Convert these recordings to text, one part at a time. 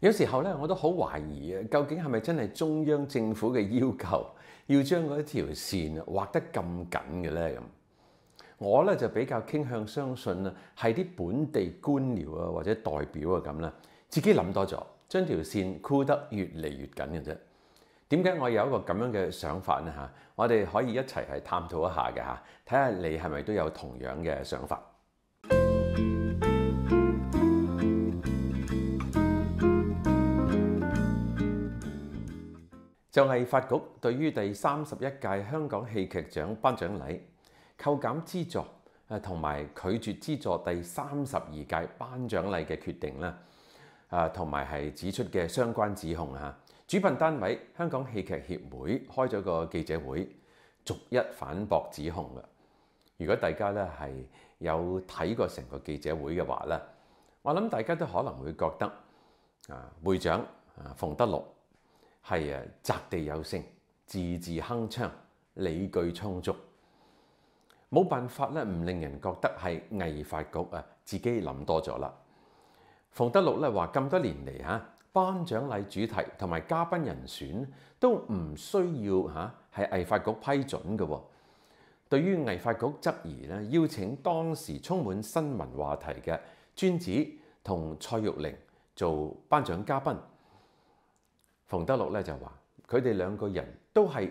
有時候咧，我都好懷疑啊，究竟係咪真係中央政府嘅要求，要將嗰一條線畫得咁緊嘅咧？咁我咧就比較傾向相信啊，係啲本地官僚啊或者代表啊咁啦，自己諗多咗，將條線箍得越嚟越緊嘅啫。點解我有一個咁樣嘅想法咧？嚇，我哋可以一齊係探討一下嘅嚇，睇下你係咪都有同樣嘅想法。就系法局对于第三十一届香港戏剧奖颁奖礼扣减资助，诶同埋拒绝资助第三十二届颁奖礼嘅决定啦，诶同埋系指出嘅相关指控吓。主办单位香港戏剧协会开咗个记者会，逐一反驳指控嘅。如果大家咧系有睇过成个记者会嘅话咧，我谂大家都可能会觉得，啊会长啊冯德禄。係啊，砸地有聲，字字鏗鏘，理據充足，冇辦法咧，唔令人覺得係藝發局啊，自己諗多咗啦。馮德禄咧話：咁多年嚟嚇，頒獎禮主題同埋嘉賓人選都唔需要嚇係藝發局批准嘅。對於藝發局質疑咧，邀請當時充滿新聞話題嘅專子同蔡玉玲做頒獎嘉賓。馮德洛咧就話：佢哋兩個人都係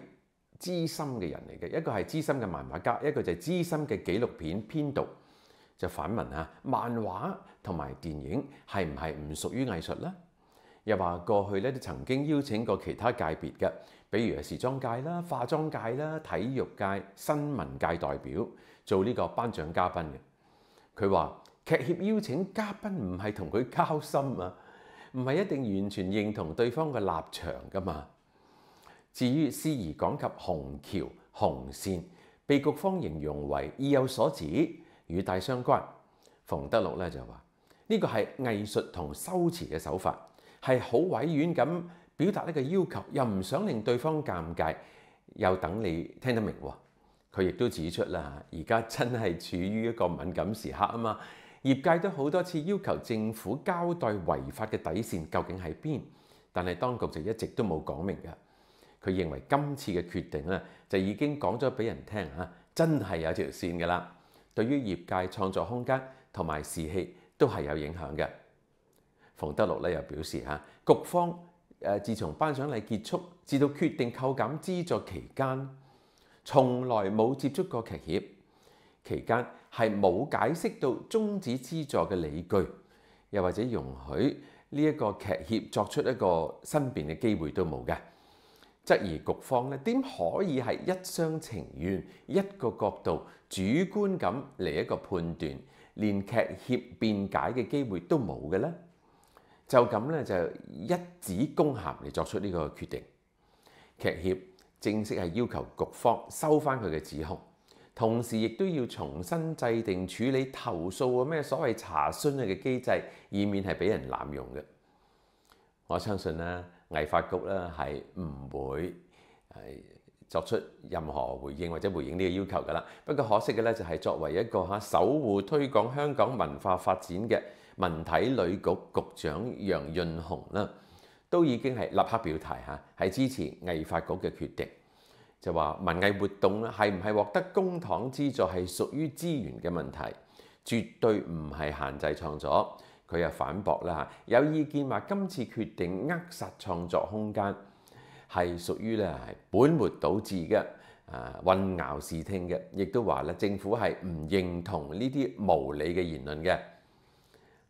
资深嘅人嚟嘅，一個係资深嘅漫畫家，一個就係资深嘅紀錄片編導，就反問啊：漫畫同埋電影係唔係唔屬於藝術呢？又話過去咧都曾經邀請過其他界別嘅，比如係時裝界啦、化妝界啦、體育界、新聞界代表做呢個頒獎嘉賓嘅。佢話劇協邀請嘉賓唔係同佢交心啊！唔係一定完全認同對方嘅立場噶嘛。至於司儀講及紅橋紅線，被局方形容為意有所指，與大相關。馮德樂咧就話：呢個係藝術同修辭嘅手法，係好委婉咁表達呢個要求，又唔想令對方尷尬，又等你聽得明。佢亦都指出啦，而家真係處於一個敏感時刻啊嘛。業界都好多次要求政府交代違法嘅底線究竟喺邊，但係當局就一直都冇講明嘅。佢認為今次嘅決定咧就已經講咗俾人聽嚇，真係有條線嘅啦。對於業界創作空間同埋士氣都係有影響嘅。馮德洛咧又表示嚇，局方誒自從頒獎禮結束至到決定扣減資助期間，從來冇接觸過劇協期間。係冇解釋到終止資助嘅理據，又或者容許呢一個劇協作出一個申辯嘅機會都冇嘅，質疑局方咧點可以係一相情願一個角度主觀咁嚟一個判斷，連劇協辯解嘅機會都冇嘅咧？就咁咧就一指公函嚟作出呢個決定，劇協正式係要求局方收翻佢嘅指控。同時，亦都要重新制定處理投訴嘅咩所謂查詢嘅機制，以免係俾人濫用嘅。我相信咧，藝發局咧係唔會係作出任何回應或者回應呢個要求噶啦。不過可惜嘅咧，就係作為一個嚇守護推廣香港文化發展嘅文體旅局局長楊潤雄啦，都已經係立刻表態嚇，係支持藝發局嘅決定。就話文藝活動咧，係唔係獲得公堂資助係屬於資源嘅問題，絕對唔係限制創作。佢又反駁啦有意見話今次決定扼殺創作空間係屬於咧係本末倒置嘅啊，混淆視聽嘅，亦都話咧政府係唔認同呢啲無理嘅言論嘅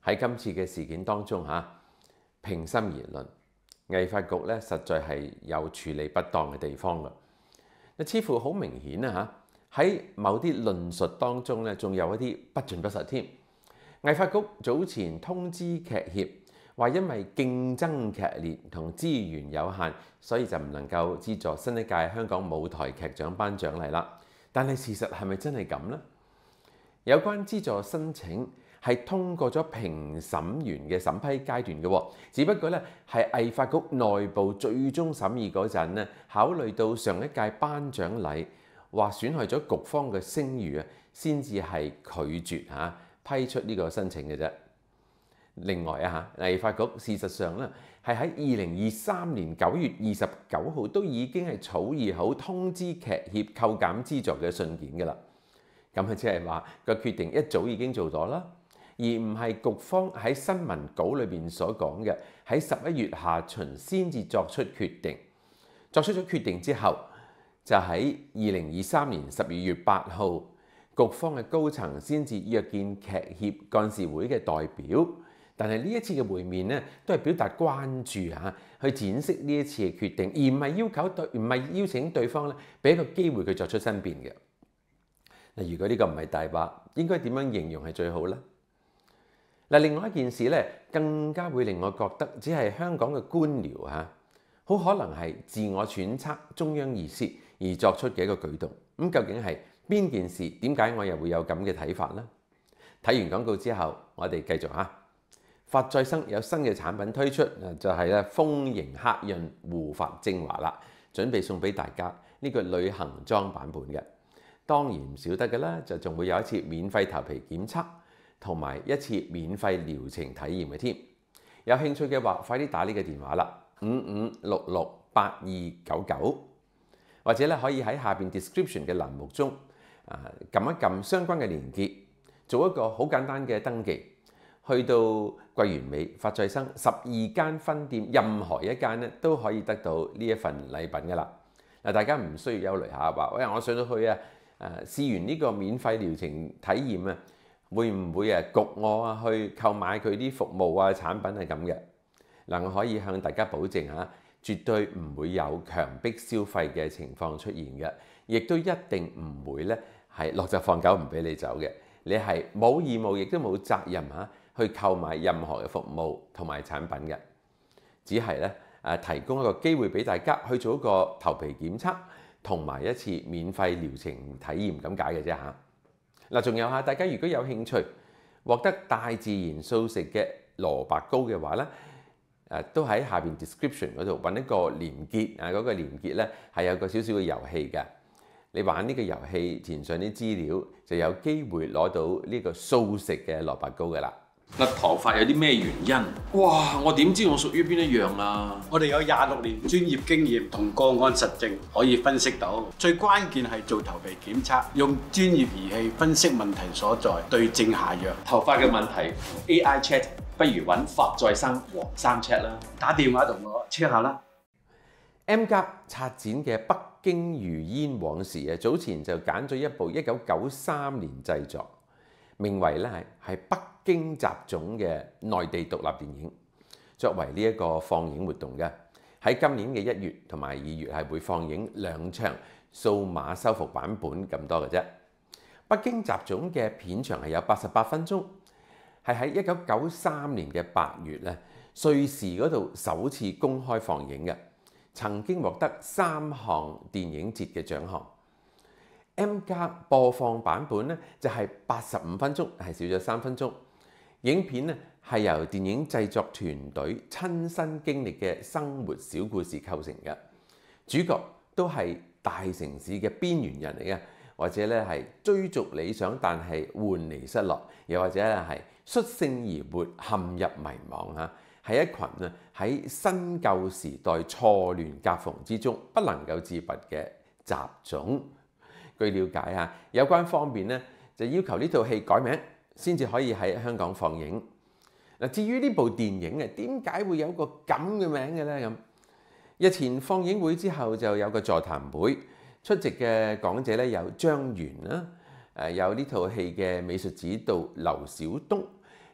喺今次嘅事件當中嚇，平心而論，藝發局咧實在係有處理不當嘅地方㗎。似乎好明顯啊！嚇，喺某啲論述當中咧，仲有一啲不盡不實添。藝發局早前通知劇協，話因為競爭劇烈同資源有限，所以就唔能夠資助新一屆香港舞台劇獎頒獎禮啦。但係事實係咪真係咁呢？有關資助申請。係通過咗評審員嘅審批階段嘅，只不過咧係藝發局內部最終審議嗰陣咧，考慮到上一屆頒獎禮話損害咗局方嘅聲譽啊，先至係拒絕嚇批出呢個申請嘅啫。另外啊藝發局事實上咧係喺二零二三年九月二十九號都已經係草擬好通知劇協扣減資助嘅信件嘅啦。咁啊，即係話個決定一早已經做咗啦。而唔係局方喺新聞稿裏面所講嘅喺十一月下旬先至作出決定。作出咗決定之後，就喺二零二三年十二月八號，局方嘅高層先至約見劇協幹事會嘅代表。但係呢一次嘅會面咧，都係表達關注嚇，去展釋呢一次嘅決定，而唔係要求對唔係邀請對方咧俾個機會佢作出申辯嘅。嗱，如果呢個唔係大話，應該點樣形容係最好咧？嗱，另外一件事咧，更加會令我覺得，只係香港嘅官僚嚇，好可能係自我揣測中央意思而作出嘅一個舉動。咁究竟係邊件事？點解我又會有咁嘅睇法呢？睇完廣告之後，我哋繼續嚇。發再生有新嘅產品推出，就係咧豐盈黑潤護髮精華啦，準備送俾大家。呢個旅行裝版本嘅，當然唔少得嘅啦，就仲會有一次免費頭皮檢測。同埋一次免費療程體驗嘅添，有興趣嘅話，快啲打呢個電話啦，五五六六八二九九，或者咧可以喺下面 description 嘅欄目中啊撳一撳相關嘅連結，做一個好簡單嘅登記，去到桂園尾發財生十二間分店任何一間咧都可以得到呢一份禮品噶啦。嗱，大家唔需要憂慮下話喂我上到去啊，誒試完呢個免費療程體驗啊～會唔會誒焗我啊去購買佢啲服務啊產品係咁嘅嗱？我可以向大家保證嚇，絕對唔會有強迫消費嘅情況出現嘅，亦都一定唔會咧係落就放狗唔俾你走嘅。你係冇義務亦都冇責任嚇去購買任何嘅服務同埋產品嘅，只係咧誒提供一個機會俾大家去做一個頭皮檢測同埋一次免費療程體驗咁解嘅啫嚇。嗱，仲有嚇，大家如果有興趣獲得大自然素食嘅蘿蔔糕嘅話咧，誒都喺下邊 description 嗰度揾一個連結啊，嗰個連結咧係有個少少嘅遊戲嘅，你玩呢個遊戲填上啲資料，就有機會攞到呢個素食嘅蘿蔔糕㗎啦。甩頭髮有啲咩原因？哇！我點知我屬於邊一樣啊？我哋有廿六年專業經驗同個案實證，可以分析到最關鍵係做頭皮檢測，用專業儀器分析問題所在，對症下藥。頭髮嘅問題，A I check 不如揾發再生黃三 check 啦。打電話同我 check 下啦。M 甲 a 策展嘅《北京如煙往事》啊，早前就揀咗一部一九九三年製作，名為咧係北。京集總嘅內地獨立電影作為呢一個放映活動嘅喺今年嘅一月同埋二月係會放映兩場數碼修復版本咁多嘅啫。北京集總嘅片長係有八十八分鐘，係喺一九九三年嘅八月咧，瑞士嗰度首次公開放映嘅，曾經獲得三項電影節嘅獎項。M 加播放版本咧就係八十五分鐘，係少咗三分鐘。影片咧係由電影製作團隊親身經歷嘅生活小故事構成嘅，主角都係大城市嘅邊緣人嚟嘅，或者咧係追逐理想但係換嚟失落，又或者係率性而活陷入迷惘嚇，係一群啊喺新舊時代錯亂夾縫之中不能夠自拔嘅雜種。據了解嚇，有關方面咧就要求呢套戲改名。先至可以喺香港放映。嗱，至於呢部電影啊，點解會有個咁嘅名嘅咧？咁日前放映會之後就有個座談會，出席嘅講者咧有張元啦，誒有呢套戲嘅美術指導劉小東。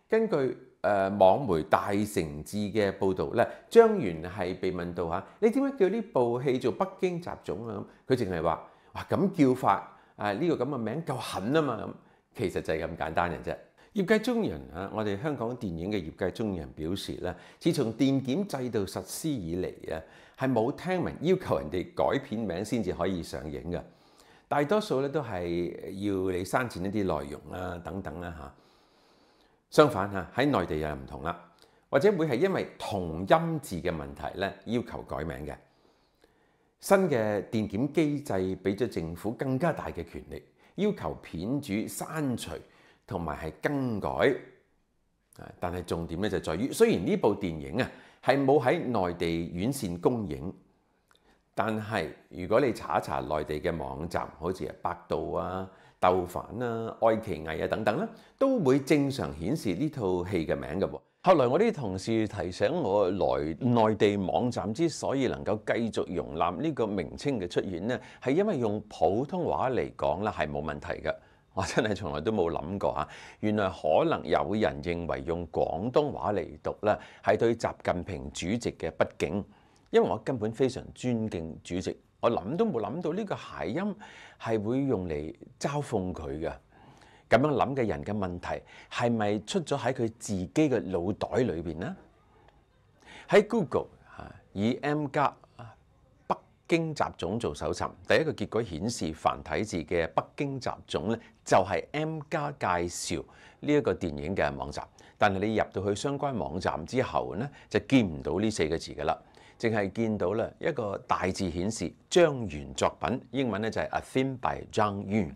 根據誒網媒大城志嘅報導咧，張元係被問到嚇：你點解叫呢部戲做《北京雜種》啊？佢淨係話：哇咁叫法啊，呢個咁嘅名夠狠啊嘛咁。其實就係咁簡單嘅啫。業界中人啊，我哋香港電影嘅業界中人表示咧，自從電檢制度實施以嚟啊，係冇聽聞要求人哋改片名先至可以上映嘅。大多數咧都係要你刪剪一啲內容啦，等等啦嚇。相反啊，喺內地又唔同啦，或者會係因為同音字嘅問題咧，要求改名嘅。新嘅電檢機制俾咗政府更加大嘅權力。要求片主刪除同埋係更改，但係重點咧就在於，雖然呢部電影啊係冇喺內地院線公映，但係如果你查一查內地嘅網站，好似百度啊、豆瓣啊、愛奇藝啊等等啦，都會正常顯示呢套戲嘅名嘅喎。後來我啲同事提醒我，來內地網站之所以能夠繼續容納呢個名稱嘅出現咧，係因為用普通話嚟講咧係冇問題嘅。我真係從來都冇諗過原來可能有人認為用廣東話嚟讀咧，係對習近平主席嘅不敬。因為我根本非常尊敬主席，我諗都冇諗到呢個諧音係會用嚟嘲諷佢嘅。咁樣諗嘅人嘅問題係咪出咗喺佢自己嘅腦袋裏邊呢？喺 Google 嚇以 M 加北京雜種做搜尋，第一個結果顯示繁體字嘅北京雜種咧，就係 M 加介紹呢一個電影嘅網站。但係你入到去相關網站之後咧，就見唔到呢四個字噶啦，淨係見到啦一個大字顯示張元作品，英文咧就係 Athenby 張 n